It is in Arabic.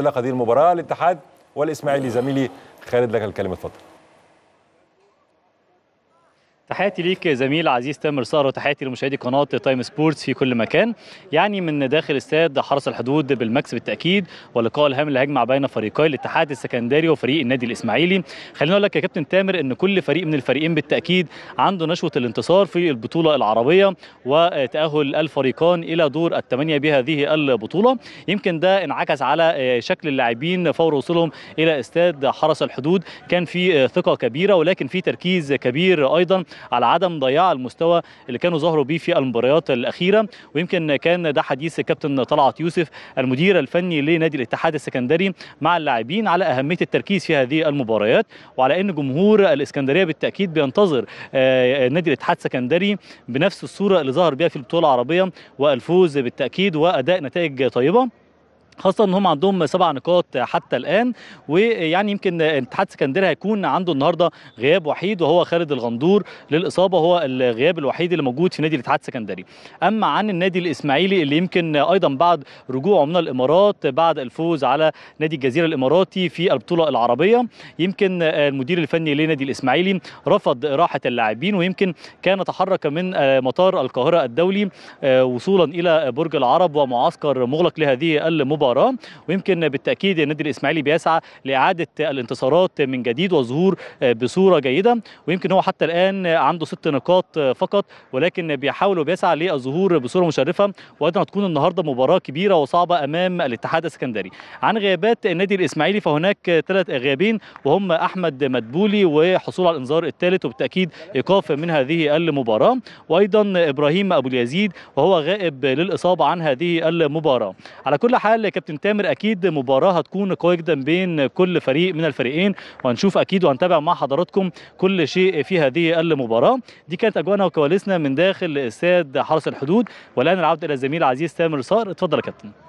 انطلاق هذه المباراه الاتحاد والاسماعيلي زميلي خالد لك الكلمه اتفضل تحياتي ليك زميل عزيز تامر سهر وتحياتي لمشاهدي قناه تايم سبورتس في كل مكان يعني من داخل استاد حرس الحدود بالمكس بالتاكيد واللقاء الهام اللي هيجمع بين فريقي الاتحاد السكندري وفريق النادي الاسماعيلي خليني اقول لك يا كابتن تامر ان كل فريق من الفريقين بالتاكيد عنده نشوه الانتصار في البطوله العربيه وتاهل الفريقان الى دور الثمانيه بهذه البطوله يمكن ده انعكس على آه، شكل اللاعبين فور وصولهم الى استاد حرس الحدود كان في آه، ثقه كبيره ولكن في تركيز كبير ايضا على عدم ضياع المستوى اللي كانوا ظهروا بيه في المباريات الاخيره ويمكن كان ده حديث كابتن طلعت يوسف المدير الفني لنادي الاتحاد السكندري مع اللاعبين على اهميه التركيز في هذه المباريات وعلى ان جمهور الاسكندريه بالتاكيد بينتظر آه، نادي الاتحاد السكندري بنفس الصوره اللي ظهر بها في البطوله العربيه والفوز بالتاكيد واداء نتائج طيبه خاصة ان هم عندهم سبع نقاط حتى الان ويعني يمكن اتحاد اسكندريه هيكون عنده النهارده غياب وحيد وهو خالد الغندور للاصابه هو الغياب الوحيد اللي موجود في نادي الاتحاد السكندري. اما عن النادي الاسماعيلي اللي يمكن ايضا بعد رجوعه من الامارات بعد الفوز على نادي الجزيره الاماراتي في البطوله العربيه يمكن المدير الفني لنادي الاسماعيلي رفض راحه اللاعبين ويمكن كان تحرك من مطار القاهره الدولي آه، وصولا الى برج العرب ومعسكر مغلق لهذه المباراه. المباراه ويمكن بالتاكيد النادي الاسماعيلي بيسعى لاعاده الانتصارات من جديد وظهور بصوره جيده ويمكن هو حتى الان عنده ست نقاط فقط ولكن بيحاول وبيسعى للظهور بصوره مشرفه وايضا تكون النهارده مباراه كبيره وصعبه امام الاتحاد السكندري عن غيابات النادي الاسماعيلي فهناك ثلاث غيابين وهم احمد مدبولي وحصول على الانذار الثالث وبالتاكيد ايقاف من هذه المباراه وايضا ابراهيم ابو اليزيد وهو غائب للاصابه عن هذه المباراه على كل حال يا كابتن تامر اكيد مباراه هتكون قويه جدا بين كل فريق من الفريقين وهنشوف اكيد وهنتابع مع حضراتكم كل شيء في هذه المباراه دي كانت اجوانا وكواليسنا من داخل استاد حرس الحدود والان العوده الى الزميل عزيز تامر صار اتفضل يا كابتن